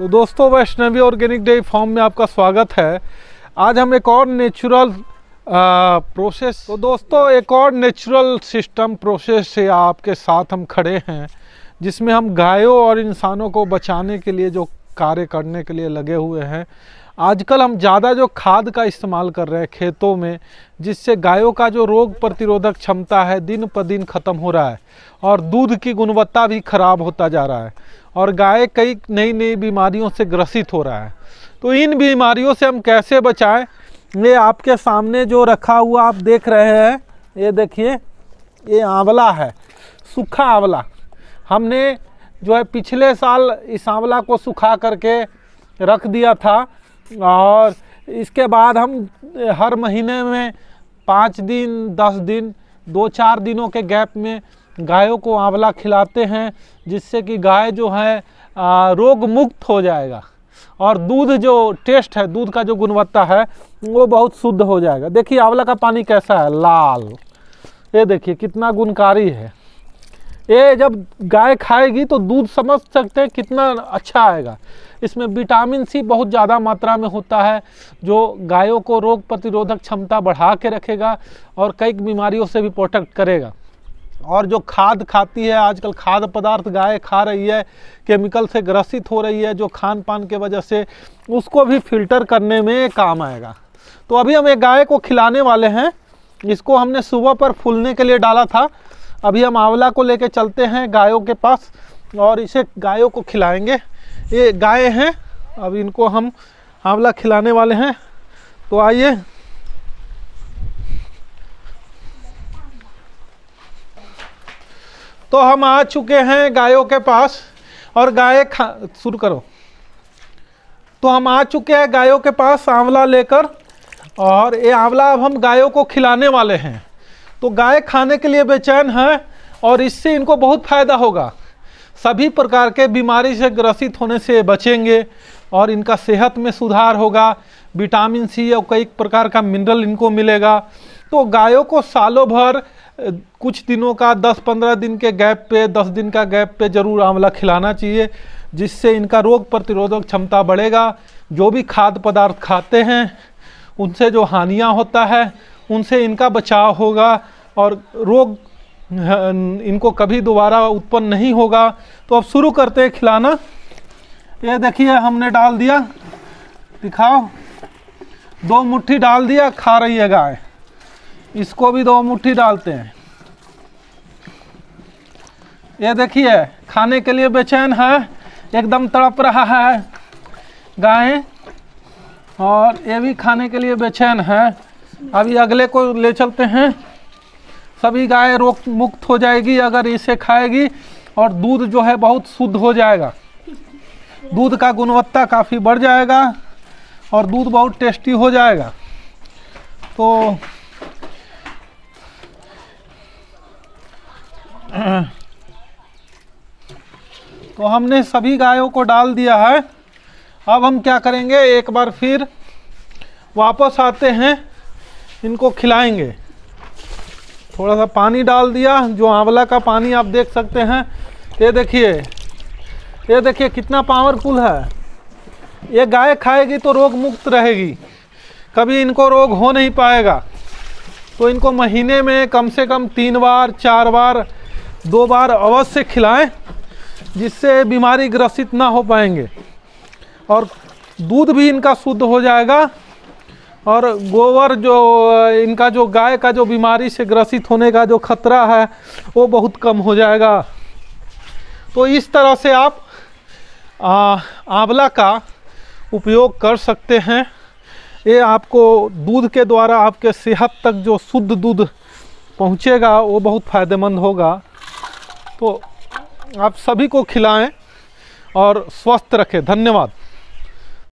तो दोस्तों Vaishnavi organic dairy farm में आपका स्वागत है आज हम एक और नेचुरल प्रोसेस तो दोस्तों एक और नेचुरल सिस्टम प्रोसेस से आपके साथ हम खड़े हैं जिसमें हम गायों और इंसानों को बचाने के लिए जो कार्य करने के लिए लगे हुए हैं आजकल हम ज़्यादा जो खाद का इस्तेमाल कर रहे हैं खेतों में जिससे गायों का जो रोग प्रतिरोधक क्षमता है दिन पर दिन ख़त्म हो रहा है और दूध की गुणवत्ता भी ख़राब होता जा रहा है और गाय कई नई नई बीमारियों से ग्रसित हो रहा है तो इन बीमारियों से हम कैसे बचाएं ये आपके सामने जो रखा हुआ आप देख रहे हैं ये देखिए ये आंवला है सूखा आंवला हमने जो है पिछले साल इस आंवला को सुखा करके रख दिया था और इसके बाद हम हर महीने में पाँच दिन दस दिन दो चार दिनों के गैप में गायों को आंवला खिलाते हैं जिससे कि गाय जो है रोग मुक्त हो जाएगा और दूध जो टेस्ट है दूध का जो गुणवत्ता है वो बहुत शुद्ध हो जाएगा देखिए आंवला का पानी कैसा है लाल ये देखिए कितना गुणकारी है ये जब गाय खाएगी तो दूध समझ सकते हैं कितना अच्छा आएगा इसमें विटामिन सी बहुत ज़्यादा मात्रा में होता है जो गायों को रोग प्रतिरोधक क्षमता बढ़ा के रखेगा और कई बीमारियों से भी प्रोटेक्ट करेगा और जो खाद खाती है आजकल खाद पदार्थ गाय खा रही है केमिकल से ग्रसित हो रही है जो खान पान के वजह से उसको भी फिल्टर करने में काम आएगा तो अभी हम एक गाय को खिलाने वाले हैं इसको हमने सुबह पर फूलने के लिए डाला था अभी हम आंवला को लेके चलते हैं गायों के पास और इसे गायों को खिलाएंगे ये गाय हैं अब इनको हम आंवला खिलाने वाले हैं तो आइए तो हम आ चुके हैं गायों के पास और गाय खा शुरू करो तो हम आ चुके हैं गायों के पास आंवला लेकर और ये आंवला अब हम गायों को खिलाने वाले हैं तो गाय खाने के लिए बेचैन है और इससे इनको बहुत फ़ायदा होगा सभी प्रकार के बीमारी से ग्रसित होने से बचेंगे और इनका सेहत में सुधार होगा विटामिन सी और कई प्रकार का मिनरल इनको मिलेगा तो गायों को सालों भर कुछ दिनों का 10-15 दिन के गैप पे 10 दिन का गैप पे ज़रूर आंवला खिलाना चाहिए जिससे इनका रोग प्रतिरोधक क्षमता बढ़ेगा जो भी खाद्य पदार्थ खाते हैं उनसे जो हानियाँ होता है उनसे इनका बचाव होगा और रोग इनको कभी दोबारा उत्पन्न नहीं होगा तो अब शुरू करते हैं खिलाना ये देखिए हमने डाल दिया दिखाओ दो मुट्ठी डाल दिया खा रही है गाय इसको भी दो मुट्ठी डालते हैं ये देखिए खाने के लिए बेचैन है एकदम तड़प रहा है गाय और ये भी खाने के लिए बेचैन है अभी अगले को ले चलते हैं सभी गाय रोग मुक्त हो जाएगी अगर इसे खाएगी और दूध जो है बहुत शुद्ध हो जाएगा दूध का गुणवत्ता काफ़ी बढ़ जाएगा और दूध बहुत टेस्टी हो जाएगा तो तो हमने सभी गायों को डाल दिया है अब हम क्या करेंगे एक बार फिर वापस आते हैं इनको खिलाएंगे थोड़ा सा पानी डाल दिया जो आंवला का पानी आप देख सकते हैं ये देखिए ये देखिए कितना पावरफुल है ये गाय खाएगी तो रोग मुक्त रहेगी कभी इनको रोग हो नहीं पाएगा तो इनको महीने में कम से कम तीन बार चार बार दो बार अवश्य खिलाएं जिससे बीमारी ग्रसित ना हो पाएंगे और दूध भी इनका शुद्ध हो जाएगा और गोबर जो इनका जो गाय का जो बीमारी से ग्रसित होने का जो खतरा है वो बहुत कम हो जाएगा तो इस तरह से आप आंवला का उपयोग कर सकते हैं ये आपको दूध के द्वारा आपके सेहत तक जो शुद्ध दूध पहुंचेगा वो बहुत फ़ायदेमंद होगा तो आप सभी को खिलाएं और स्वस्थ रखें धन्यवाद